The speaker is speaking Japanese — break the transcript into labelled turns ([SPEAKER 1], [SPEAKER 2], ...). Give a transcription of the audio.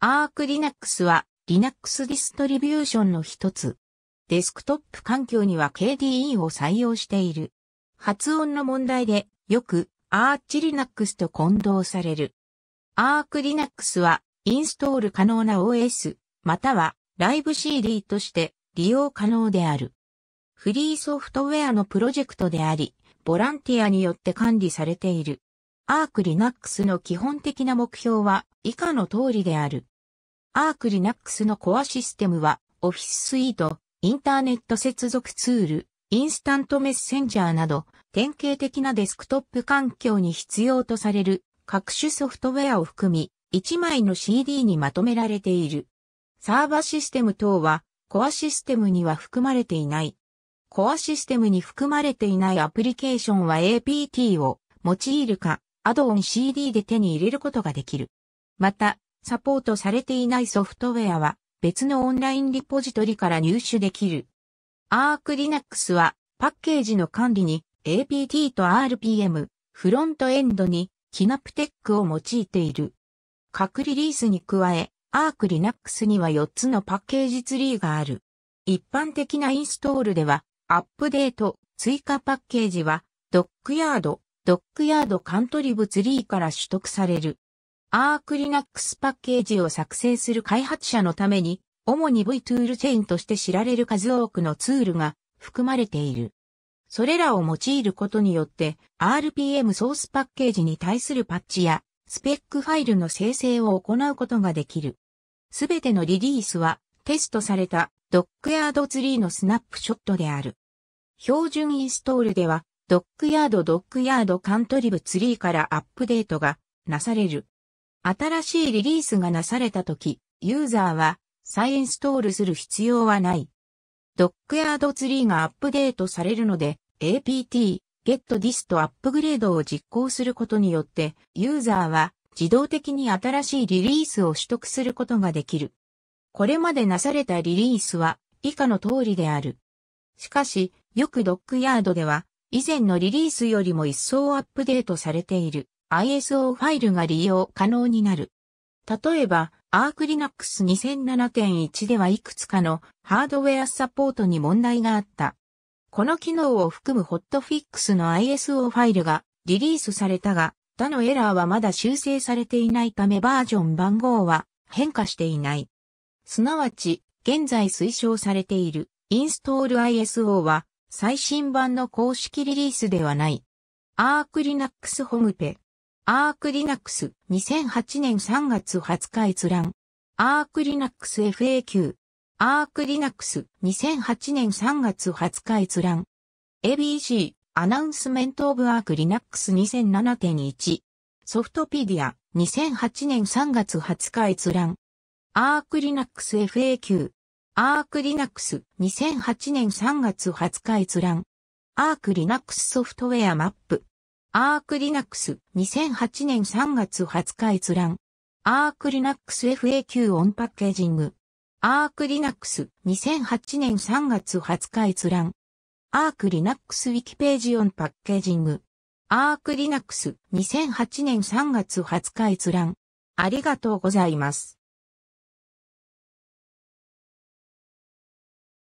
[SPEAKER 1] アークリナックスは Linux ディストリビューションの一つ。デスクトップ環境には KDE を採用している。発音の問題でよくアーチリナックスと混同される。アークリナックスはインストール可能な OS またはライブ CD として利用可能である。フリーソフトウェアのプロジェクトであり、ボランティアによって管理されている。アークリナックスの基本的な目標は以下の通りである。アークリナックスのコアシステムはオフィススイート、インターネット接続ツール、インスタントメッセンジャーなど典型的なデスクトップ環境に必要とされる各種ソフトウェアを含み1枚の CD にまとめられている。サーバーシステム等はコアシステムには含まれていない。コアシステムに含まれていないアプリケーションは APT を用いるかアドオン CD で手に入れることができる。また、サポートされていないソフトウェアは別のオンラインリポジトリから入手できる。Arc Linux はパッケージの管理に APT と RPM、フロントエンドにキナプテックを用いている。各リリースに加え、Arc Linux には4つのパッケージツリーがある。一般的なインストールでは、アップデート、追加パッケージは、ドックヤード、ドックヤードカントリブツリーから取得される。アークリナックスパッケージを作成する開発者のために、主に V トゥールチェーンとして知られる数多くのツールが含まれている。それらを用いることによって RPM ソースパッケージに対するパッチやスペックファイルの生成を行うことができる。すべてのリリースはテストされたドックヤードツリーのスナップショットである。標準インストールではドックヤードドックヤードカントリブツリーからアップデートがなされる。新しいリリースがなされた時、ユーザーは再インストールする必要はない。ドックヤードツリーがアップデートされるので、APT、GetDist アップグレードを実行することによって、ユーザーは自動的に新しいリリースを取得することができる。これまでなされたリリースは以下の通りである。しかし、よくドックヤードでは以前のリリースよりも一層アップデートされている ISO ファイルが利用可能になる。例えば、a r ク Linux 2007.1ではいくつかのハードウェアサポートに問題があった。この機能を含むホットフィックスの ISO ファイルがリリースされたが、他のエラーはまだ修正されていないためバージョン番号は変化していない。すなわち、現在推奨されているインストール ISO は最新版の公式リリースではない。アークリナックスホグペ。アークリナックス2008年3月20日閲覧。アークリナックス FAQ。アークリナックス2008年3月20日閲覧。ABC アナウンスメントオブアークリナックス2007.1。ソフトピディア2008年3月20日閲覧。アークリナックス FAQ。アークリナックス2008年3月20日閲覧。アークリナックスソフトウェアマップ。アークリナックス2008年3月20日閲覧。アークリナックス FAQ オンパッケージング。アークリナックス2008年3月20日閲覧。アークリナックスウィキページオンパッケージング。アークリナックス2008年3月20日閲覧。ありがとうございます。